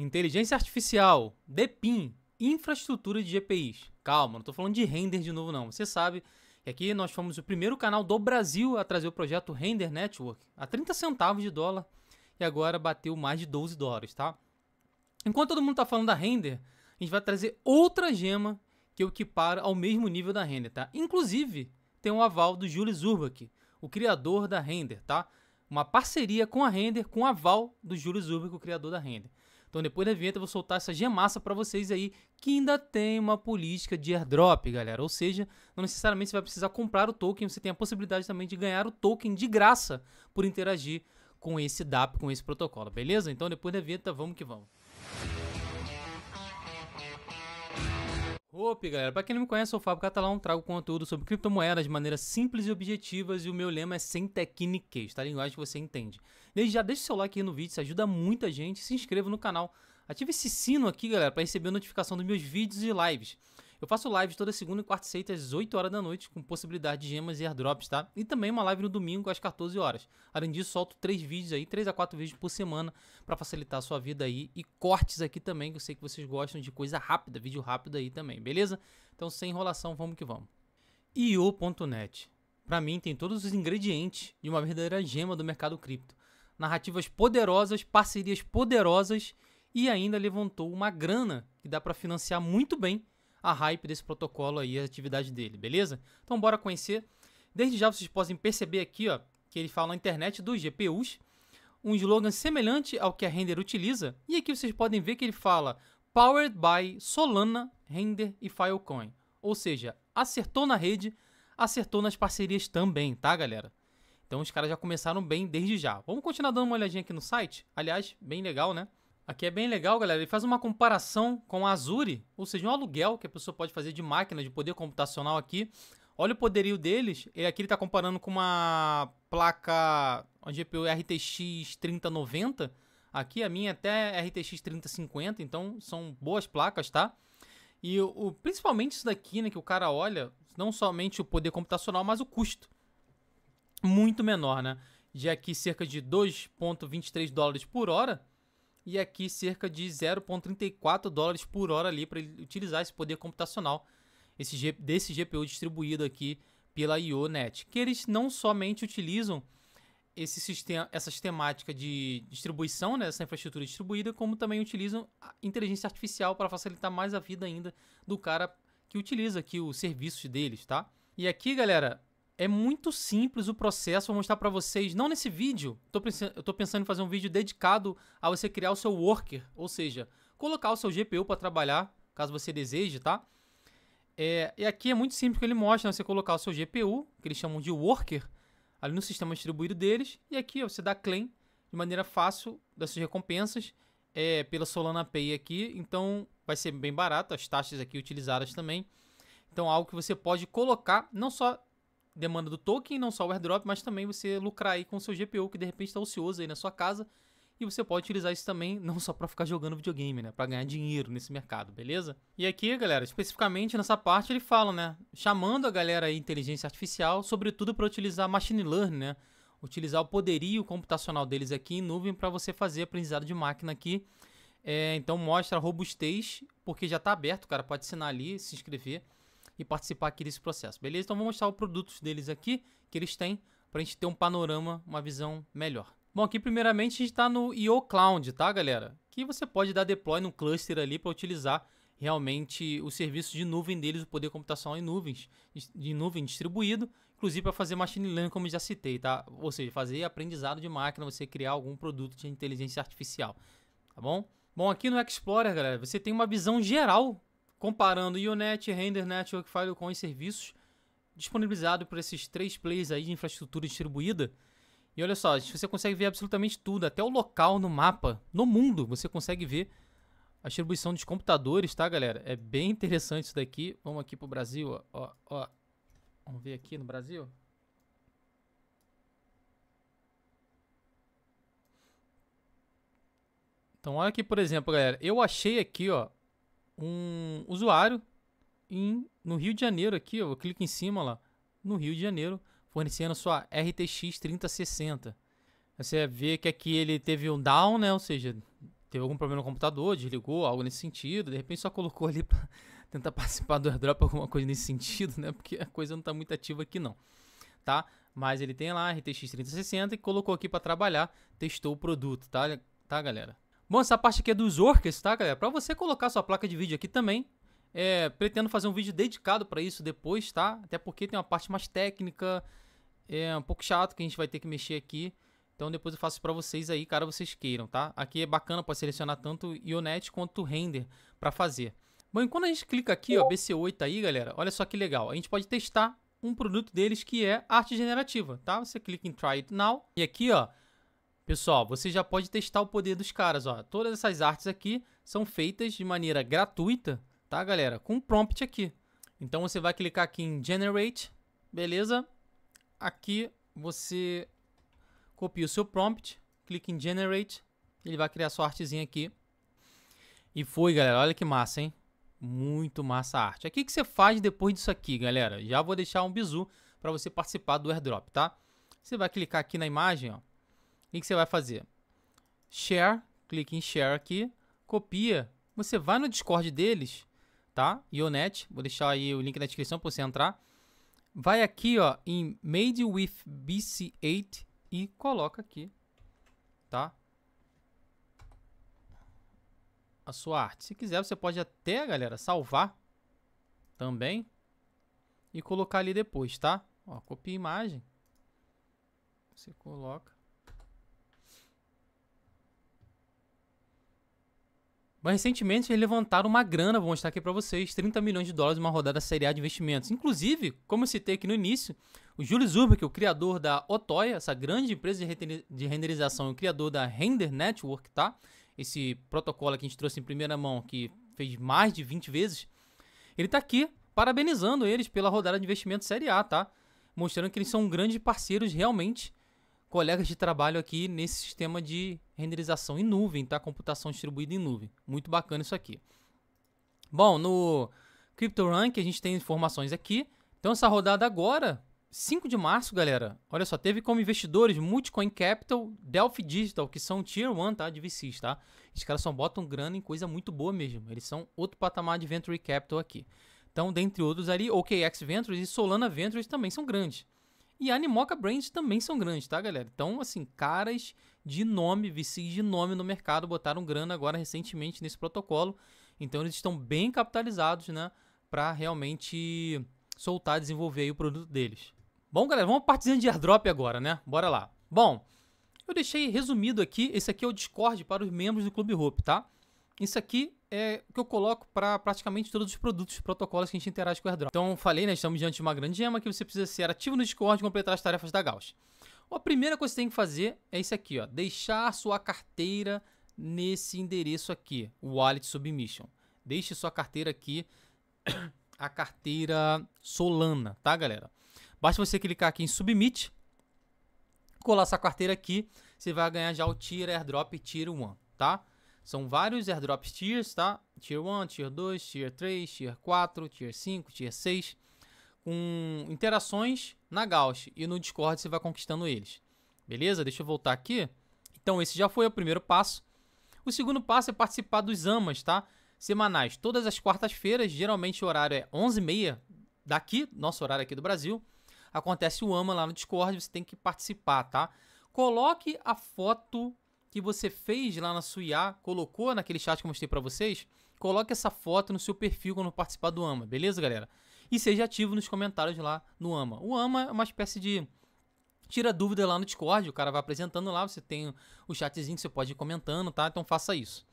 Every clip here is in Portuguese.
Inteligência artificial, DEPIN, infraestrutura de GPIs. Calma, não estou falando de render de novo não. Você sabe que aqui nós fomos o primeiro canal do Brasil a trazer o projeto Render Network a 30 centavos de dólar e agora bateu mais de 12 dólares, tá? Enquanto todo mundo está falando da Render, a gente vai trazer outra gema que o para ao mesmo nível da Render, tá? Inclusive, tem o um aval do Jules Urbach, o criador da Render, tá? Uma parceria com a Render, com o aval do Jules Urbach, o criador da Render. Então depois da vinheta eu vou soltar essa gemassa para vocês aí que ainda tem uma política de airdrop, galera. Ou seja, não necessariamente você vai precisar comprar o token, você tem a possibilidade também de ganhar o token de graça por interagir com esse DAP, com esse protocolo, beleza? Então depois da vinheta, vamos que vamos. Opa, galera, para quem não me conhece, eu sou o Fábio Catalão, trago conteúdo sobre criptomoedas de maneiras simples e objetivas e o meu lema é sem tecniquez, tá? A linguagem que você entende. Desde já deixa o seu like aí no vídeo, isso ajuda muita gente, se inscreva no canal, ative esse sino aqui, galera, para receber notificação dos meus vídeos e lives. Eu faço live toda segunda e quarta-feira às 8 horas da noite, com possibilidade de gemas e airdrops, tá? E também uma live no domingo às 14 horas. Além disso, solto três vídeos aí, três a quatro vídeos por semana, para facilitar a sua vida aí. E cortes aqui também, que eu sei que vocês gostam de coisa rápida, vídeo rápido aí também, beleza? Então, sem enrolação, vamos que vamos. IO.net. Para mim, tem todos os ingredientes de uma verdadeira gema do mercado cripto. Narrativas poderosas, parcerias poderosas e ainda levantou uma grana que dá para financiar muito bem a hype desse protocolo aí, a atividade dele, beleza? Então bora conhecer. Desde já vocês podem perceber aqui, ó, que ele fala na internet dos GPUs, um slogan semelhante ao que a Render utiliza, e aqui vocês podem ver que ele fala Powered by Solana, Render e Filecoin. Ou seja, acertou na rede, acertou nas parcerias também, tá galera? Então os caras já começaram bem desde já. Vamos continuar dando uma olhadinha aqui no site? Aliás, bem legal, né? Aqui é bem legal, galera. Ele faz uma comparação com a Azure, ou seja, um aluguel que a pessoa pode fazer de máquina, de poder computacional aqui. Olha o poderio deles. aqui ele está comparando com uma placa, uma GPU RTX 3090. Aqui a minha é até RTX 3050, então são boas placas, tá? E o, o, principalmente isso daqui, né, que o cara olha, não somente o poder computacional, mas o custo. Muito menor, né? De aqui cerca de 2.23 dólares por hora, e aqui cerca de 0,34 dólares por hora ali para ele utilizar esse poder computacional esse desse GPU distribuído aqui pela IONET, que eles não somente utilizam esse sistema, essa temáticas de distribuição, né, essa infraestrutura distribuída, como também utilizam a inteligência artificial para facilitar mais a vida ainda do cara que utiliza aqui os serviços deles, tá? E aqui, galera, é muito simples o processo, vou mostrar para vocês, não nesse vídeo, tô eu estou pensando em fazer um vídeo dedicado a você criar o seu worker, ou seja, colocar o seu GPU para trabalhar, caso você deseje, tá? É, e aqui é muito simples que ele mostra, né? você colocar o seu GPU, que eles chamam de worker, ali no sistema distribuído deles, e aqui ó, você dá claim de maneira fácil das suas recompensas é, pela Solana Pay aqui, então vai ser bem barato, as taxas aqui utilizadas também. Então algo que você pode colocar, não só demanda do token, não só o airdrop, mas também você lucrar aí com o seu GPU que de repente está ocioso aí na sua casa. E você pode utilizar isso também não só para ficar jogando videogame, né? Para ganhar dinheiro nesse mercado, beleza? E aqui, galera, especificamente nessa parte ele fala, né? Chamando a galera aí inteligência artificial, sobretudo para utilizar machine learning, né? Utilizar o poderio computacional deles aqui em nuvem para você fazer aprendizado de máquina aqui. É, então mostra robustez, porque já está aberto, cara. Pode assinar ali, se inscrever e participar aqui desse processo, beleza? Então vou mostrar os produtos deles aqui que eles têm para a gente ter um panorama, uma visão melhor. Bom, aqui primeiramente a gente está no IO Cloud, tá, galera? Que você pode dar deploy no cluster ali para utilizar realmente o serviço de nuvem deles, o poder computacional em nuvens, de nuvem distribuído, inclusive para fazer machine learning, como já citei, tá? Ou seja, fazer aprendizado de máquina, você criar algum produto de inteligência artificial, tá bom? Bom, aqui no Explorer, galera, você tem uma visão geral comparando UNet, Render Network, Filecoin e serviços disponibilizado por esses três players aí de infraestrutura distribuída. E olha só, você consegue ver absolutamente tudo, até o local no mapa, no mundo, você consegue ver a distribuição dos computadores, tá, galera? É bem interessante isso daqui. Vamos aqui pro Brasil, ó, ó. ó. Vamos ver aqui no Brasil. Então, olha aqui, por exemplo, galera. Eu achei aqui, ó, um usuário em, no Rio de Janeiro, aqui, eu clico em cima lá, no Rio de Janeiro, fornecendo sua RTX 3060. Você vê que aqui ele teve um down, né? Ou seja, teve algum problema no computador, desligou, algo nesse sentido. De repente só colocou ali para tentar participar do airdrop, alguma coisa nesse sentido, né? Porque a coisa não está muito ativa aqui não, tá? Mas ele tem lá RTX 3060 e colocou aqui para trabalhar, testou o produto, tá? Tá, galera? Bom, essa parte aqui é dos orcas, tá, galera? Para você colocar sua placa de vídeo aqui também. É, pretendo fazer um vídeo dedicado para isso depois, tá? Até porque tem uma parte mais técnica, é um pouco chato que a gente vai ter que mexer aqui. Então depois eu faço para vocês aí, cara, vocês queiram, tá? Aqui é bacana para selecionar tanto Ionet quanto render para fazer. Bom, e quando a gente clica aqui, ó, BC8 aí, galera, olha só que legal. A gente pode testar um produto deles que é arte generativa, tá? Você clica em Try It Now e aqui, ó, Pessoal, você já pode testar o poder dos caras, ó. Todas essas artes aqui são feitas de maneira gratuita, tá, galera? Com um prompt aqui. Então você vai clicar aqui em Generate, beleza? Aqui você copia o seu prompt, clica em Generate, ele vai criar sua artezinha aqui. E foi, galera. Olha que massa, hein? Muito massa a arte. O que você faz depois disso aqui, galera? Já vou deixar um bizu para você participar do airdrop, tá? Você vai clicar aqui na imagem, ó. O que você vai fazer? Share, clique em share aqui, copia, você vai no Discord deles, tá? Ionet, vou deixar aí o link na descrição para você entrar. Vai aqui, ó, em Made with BC8 e coloca aqui, tá? A sua arte. Se quiser, você pode até, galera, salvar também e colocar ali depois, tá? Ó, copia a imagem. Você coloca. Mas recentemente eles levantaram uma grana, vou mostrar aqui para vocês, 30 milhões de dólares em uma rodada Série A de investimentos. Inclusive, como eu citei aqui no início, o Júlio Zurbeck, o criador da Otoya, essa grande empresa de renderização, o criador da Render Network, tá? Esse protocolo que a gente trouxe em primeira mão, que fez mais de 20 vezes, ele tá aqui parabenizando eles pela rodada de investimento Série A, tá? Mostrando que eles são grandes parceiros realmente colegas de trabalho aqui nesse sistema de renderização em nuvem, tá? Computação distribuída em nuvem. Muito bacana isso aqui. Bom, no CryptoRank a gente tem informações aqui. Então essa rodada agora, 5 de março, galera. Olha só, teve como investidores Multicoin Capital, Delphi Digital, que são Tier 1, tá? De VCs, tá? Esses caras só botam grana em coisa muito boa mesmo. Eles são outro patamar de Venture Capital aqui. Então, dentre outros ali, OKX Ventures e Solana Ventures também são grandes. E a Animoca Brands também são grandes, tá, galera? Então, assim, caras de nome, VCs de nome no mercado botaram grana agora recentemente nesse protocolo. Então, eles estão bem capitalizados, né? Para realmente soltar, desenvolver o produto deles. Bom, galera, vamos partezinha de airdrop agora, né? Bora lá. Bom, eu deixei resumido aqui. Esse aqui é o Discord para os membros do Clube Hope, tá? Isso aqui é o que eu coloco para praticamente todos os produtos e protocolos que a gente interage com o airdrop. Então, falei, né? Estamos diante de uma grande gema que você precisa ser ativo no Discord e completar as tarefas da Gauss. A primeira coisa que você tem que fazer é isso aqui, ó. Deixar sua carteira nesse endereço aqui, Wallet Submission. Deixe sua carteira aqui, a carteira Solana, tá, galera? Basta você clicar aqui em Submit, colar essa carteira aqui, você vai ganhar já o Tier Airdrop Tier 1, tá? São vários airdrops tiers, tá? Tier 1, Tier 2, Tier 3, Tier 4, Tier 5, Tier 6, com interações na Gauss e no Discord você vai conquistando eles. Beleza? Deixa eu voltar aqui. Então esse já foi o primeiro passo. O segundo passo é participar dos AMAs, tá? Semanais, todas as quartas-feiras, geralmente o horário é 11h30 daqui, nosso horário aqui do Brasil. Acontece o AMA lá no Discord, você tem que participar, tá? Coloque a foto que você fez lá na sua colocou naquele chat que eu mostrei para vocês, coloque essa foto no seu perfil quando participar do AMA, beleza, galera? E seja ativo nos comentários lá no AMA. O AMA é uma espécie de tira dúvida lá no Discord, o cara vai apresentando lá, você tem o chatzinho que você pode ir comentando, tá? Então faça isso.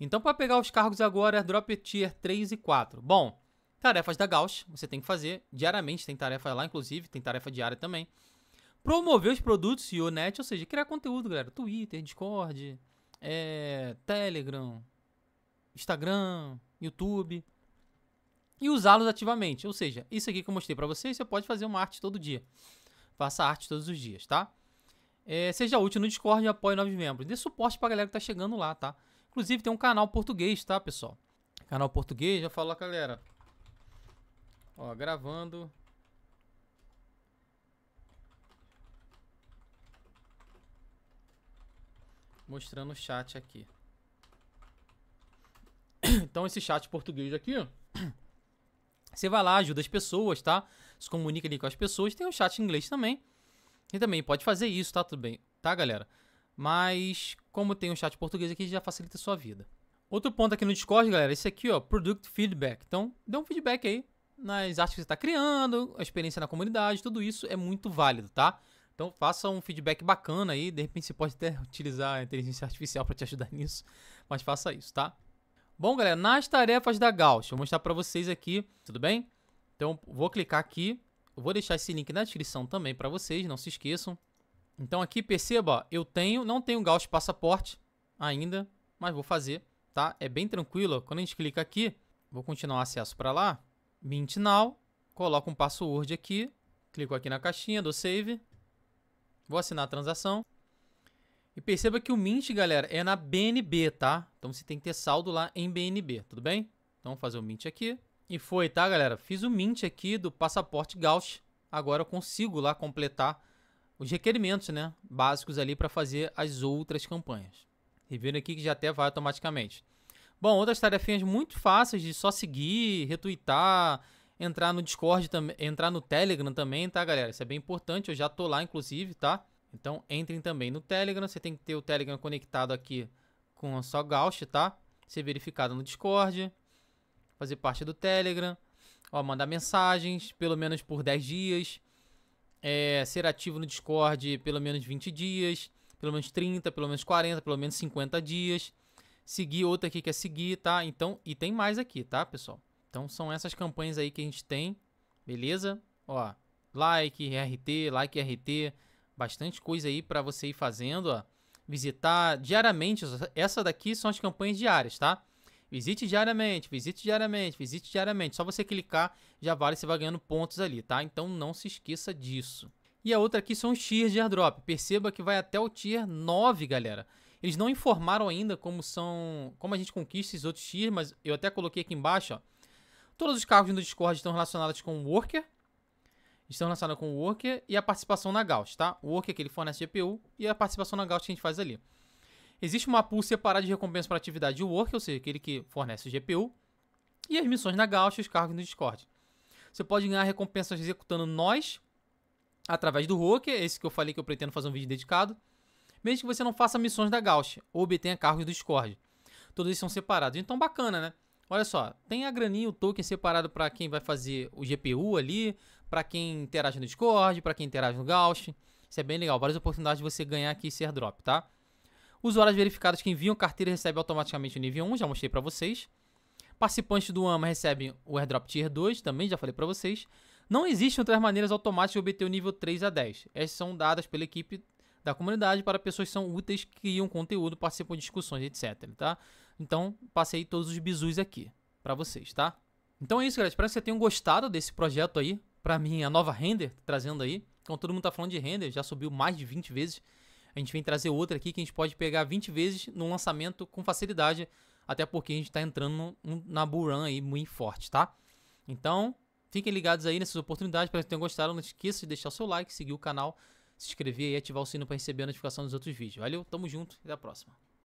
Então para pegar os cargos agora, drop é tier 3 e 4. Bom, tarefas da Gauss, você tem que fazer diariamente, tem tarefa lá inclusive, tem tarefa diária também promover os produtos e o net, ou seja, criar conteúdo, galera. Twitter, Discord, é, Telegram, Instagram, YouTube. E usá-los ativamente. Ou seja, isso aqui que eu mostrei para vocês, você pode fazer uma arte todo dia. Faça arte todos os dias, tá? É, seja útil no Discord e apoie novos membros. Dê suporte pra galera que tá chegando lá, tá? Inclusive tem um canal português, tá, pessoal? Canal português, já falou, galera. Ó, gravando mostrando o chat aqui. Então esse chat português aqui, você vai lá, ajuda as pessoas, tá? Se comunica ali com as pessoas. Tem o um chat em inglês também. E também pode fazer isso, tá? Tudo bem, tá, galera? Mas como tem o um chat português aqui, já facilita a sua vida. Outro ponto aqui no Discord, galera, esse aqui, ó, Product Feedback. Então, dê um feedback aí nas artes que você está criando, a experiência na comunidade, tudo isso é muito válido, tá? Então faça um feedback bacana aí, de repente você pode até utilizar a inteligência artificial para te ajudar nisso, mas faça isso, tá? Bom, galera, nas tarefas da Gauss, vou mostrar para vocês aqui, tudo bem? Então vou clicar aqui, vou deixar esse link na descrição também para vocês, não se esqueçam. Então aqui perceba, eu tenho, não tenho Gauss passaporte ainda, mas vou fazer, tá? É bem tranquilo, quando a gente clica aqui, vou continuar o acesso para lá, mint now, coloco um password aqui, clico aqui na caixinha do save, Vou assinar a transação. E perceba que o Mint, galera, é na BNB, tá? Então você tem que ter saldo lá em BNB, tudo bem? Então vou fazer o Mint aqui. E foi, tá, galera? Fiz o Mint aqui do passaporte Gauss. Agora eu consigo lá completar os requerimentos, né? Básicos ali para fazer as outras campanhas. E vendo aqui que já até vai automaticamente. Bom, outras tarefinhas muito fáceis de só seguir, retweetar, entrar no Discord também, entrar no Telegram também, tá, galera? Isso é bem importante, eu já tô lá inclusive, tá? Então entrem também no Telegram, você tem que ter o Telegram conectado aqui com a sua Gauss, tá? Ser verificado no Discord, fazer parte do Telegram, ó, mandar mensagens pelo menos por 10 dias, é, ser ativo no Discord pelo menos 20 dias, pelo menos 30, pelo menos 40, pelo menos 50 dias, seguir outra aqui que é seguir, tá? Então, e tem mais aqui, tá, pessoal? Então são essas campanhas aí que a gente tem, beleza? Ó, like, RT, like, RT, bastante coisa aí para você ir fazendo, ó. Visitar diariamente, essa daqui são as campanhas diárias, tá? Visite diariamente, visite diariamente, visite diariamente. Só você clicar, já vale, você vai ganhando pontos ali, tá? Então não se esqueça disso. E a outra aqui são os tiers de airdrop. Perceba que vai até o tier 9, galera. Eles não informaram ainda como são, como a gente conquista esses outros tiers, mas eu até coloquei aqui embaixo, ó. Todos os cargos no Discord estão relacionados com o Worker. Estão relacionados com o Worker e a participação na Gauss, tá? O Worker é que ele fornece GPU e a participação na Gauss que a gente faz ali. Existe uma pool separada de recompensa para atividade de Worker, ou seja, aquele que fornece o GPU. E as missões na Gauss e os cargos no Discord. Você pode ganhar recompensas executando nós através do Worker, esse que eu falei que eu pretendo fazer um vídeo dedicado. Mesmo que você não faça missões da Gauss ou obtenha cargos do Discord. Todos eles são separados. Então, bacana, né? Olha só, tem a graninha, o token separado para quem vai fazer o GPU ali, para quem interage no Discord, para quem interage no Gauss. Isso é bem legal, várias oportunidades de você ganhar aqui esse airdrop, tá? Usuários verificados que enviam carteira recebem automaticamente o nível 1, já mostrei para vocês. Participantes do AMA recebem o airdrop tier 2, também já falei para vocês. Não existem outras maneiras automáticas de obter o nível 3 a 10. Essas são dadas pela equipe da comunidade para pessoas que são úteis, que criam conteúdo, participam de discussões, etc. Tá? Então, passei todos os bizus aqui para vocês, tá? Então é isso, galera. Espero que vocês tenham gostado desse projeto aí. Pra mim, a nova render, trazendo aí. Então todo mundo tá falando de render, já subiu mais de 20 vezes. A gente vem trazer outra aqui que a gente pode pegar 20 vezes no lançamento com facilidade. Até porque a gente tá entrando no, na Buran aí muito forte, tá? Então, fiquem ligados aí nessas oportunidades. Espero que tenham gostado. Não esqueça de deixar o seu like, seguir o canal, se inscrever e ativar o sino para receber a notificação dos outros vídeos. Valeu, tamo junto e até a próxima.